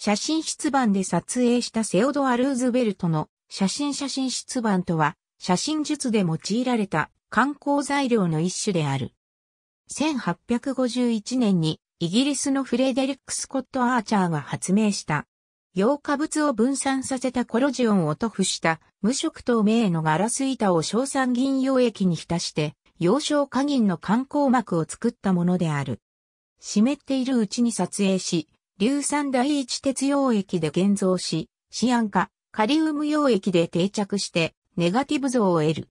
写真出版で撮影したセオドア・ルーズベルトの写真写真出版とは、写真術で用いられた観光材料の一種である。1851年にイギリスのフレデリック・スコット・アーチャーが発明した。洋化物を分散させたコロジオンを塗布した無色透明のガラス板を硝酸銀溶液に浸して、幼少花銀の観光膜を作ったものである。湿っているうちに撮影し、硫酸第一鉄溶液で現像し、シアン化、カリウム溶液で定着して、ネガティブ像を得る。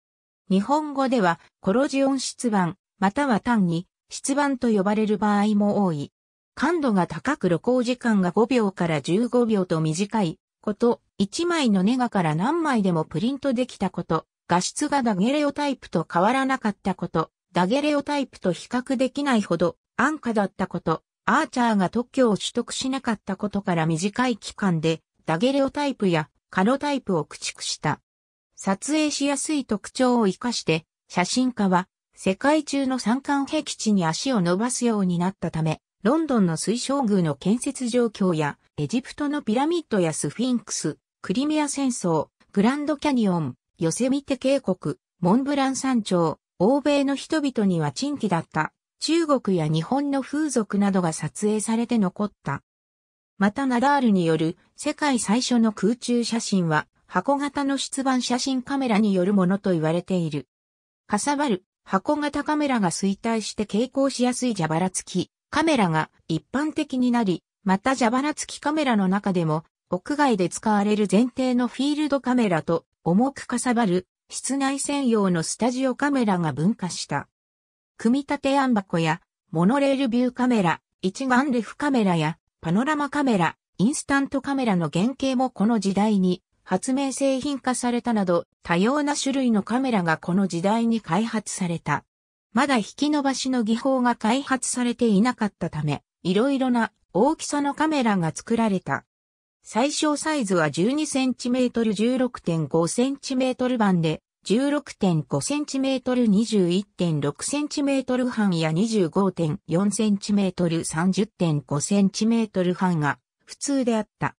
日本語では、コロジオン質板、または単に、質板と呼ばれる場合も多い。感度が高く露光時間が5秒から15秒と短いこと、1枚のネガから何枚でもプリントできたこと、画質がダゲレオタイプと変わらなかったこと、ダゲレオタイプと比較できないほど安価だったこと、アーチャーが特許を取得しなかったことから短い期間でダゲレオタイプやカロタイプを駆逐した。撮影しやすい特徴を活かして写真家は世界中の山間壁地に足を伸ばすようになったため、ロンドンの水晶宮の建設状況やエジプトのピラミッドやスフィンクス、クリミア戦争、グランドキャニオン、ヨセミテ渓谷、モンブラン山頂、欧米の人々には珍奇だった中国や日本の風俗などが撮影されて残った。またナダールによる世界最初の空中写真は箱型の出版写真カメラによるものと言われている。かさばる箱型カメラが衰退して傾向しやすい蛇腹付きカメラが一般的になり、また蛇腹付きカメラの中でも屋外で使われる前提のフィールドカメラと重くかさばる室内専用のスタジオカメラが分化した。組み立て案箱や、モノレールビューカメラ、一眼レフカメラや、パノラマカメラ、インスタントカメラの原型もこの時代に発明製品化されたなど、多様な種類のカメラがこの時代に開発された。まだ引き伸ばしの技法が開発されていなかったため、いろいろな大きさのカメラが作られた。最小サイズは 12cm16.5cm 版で、16.5cm21.6cm 半や 25.4cm30.5cm 半が普通であった。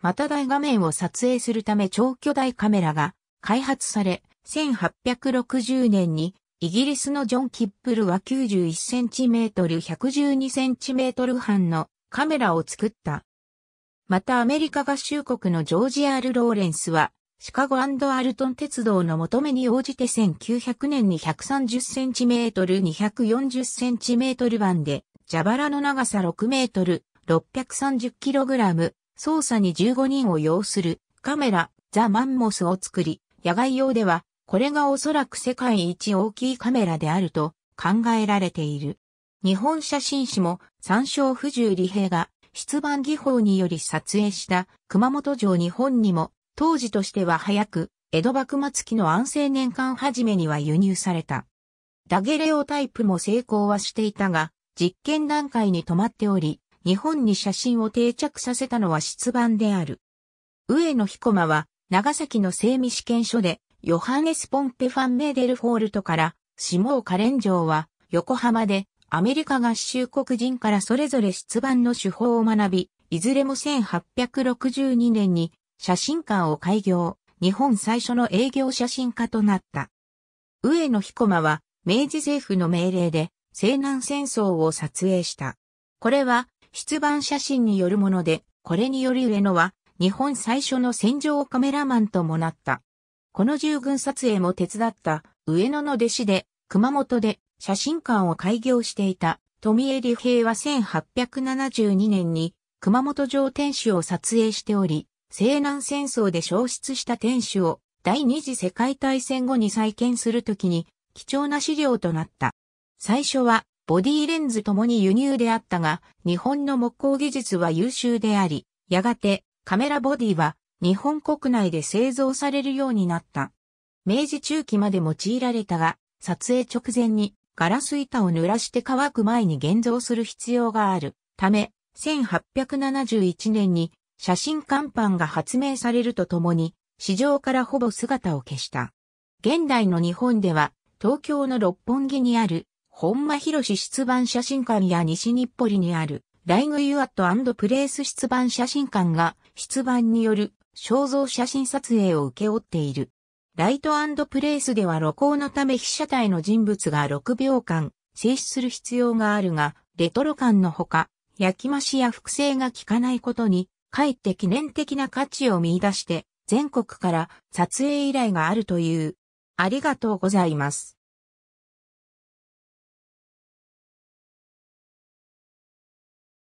また大画面を撮影するため超巨大カメラが開発され、1860年にイギリスのジョン・キップルは 91cm112cm 半のカメラを作った。またアメリカ合衆国のジョージ・アール・ローレンスはシカゴアルトン鉄道の求めに応じて1900年に 130cm240cm 版で、蛇腹の長さ6メートル、630kg、操作に15人を要するカメラ、ザ・マンモスを作り、野外用では、これがおそらく世界一大きいカメラであると考えられている。日本写真誌も参照不十理平が出版技法により撮影した熊本城日本にも当時としては早く、江戸幕末期の安政年間初めには輸入された。ダゲレオタイプも成功はしていたが、実験段階に止まっており、日本に写真を定着させたのは出版である。上野彦馬は、長崎の精密試験所で、ヨハネス・ポンペ・ファン・メーデル・フォールトから、下岡連城は、横浜で、アメリカ合衆国人からそれぞれ出版の手法を学び、いずれも1862年に写真館を開業、日本最初の営業写真家となった。上野彦馬は明治政府の命令で西南戦争を撮影した。これは出版写真によるもので、これにより上野は日本最初の戦場カメラマンともなった。この従軍撮影も手伝った上野の弟子で熊本で写真館を開業していた富江理平は1872年に熊本城天守を撮影しており、西南戦争で消失した天守を第二次世界大戦後に再建するときに貴重な資料となった。最初はボディレンズともに輸入であったが、日本の木工技術は優秀であり、やがてカメラボディは日本国内で製造されるようになった。明治中期まで用いられたが、撮影直前にガラス板を濡らして乾く前に現像する必要があるため、1871年に写真看板が発明されるとともに、市場からほぼ姿を消した。現代の日本では、東京の六本木にある、本間博出版写真館や西日暮里にある、ライグユアットプレイス出版写真館が、出版による肖像写真撮影を請け負っている。ライトプレイスでは露光のため被写体の人物が6秒間、静止する必要があるが、レトロ感のほか、焼き増しや複製が効かないことに、かえって記念的な価値を見出して、全国から撮影依頼があるという。ありがとうございます。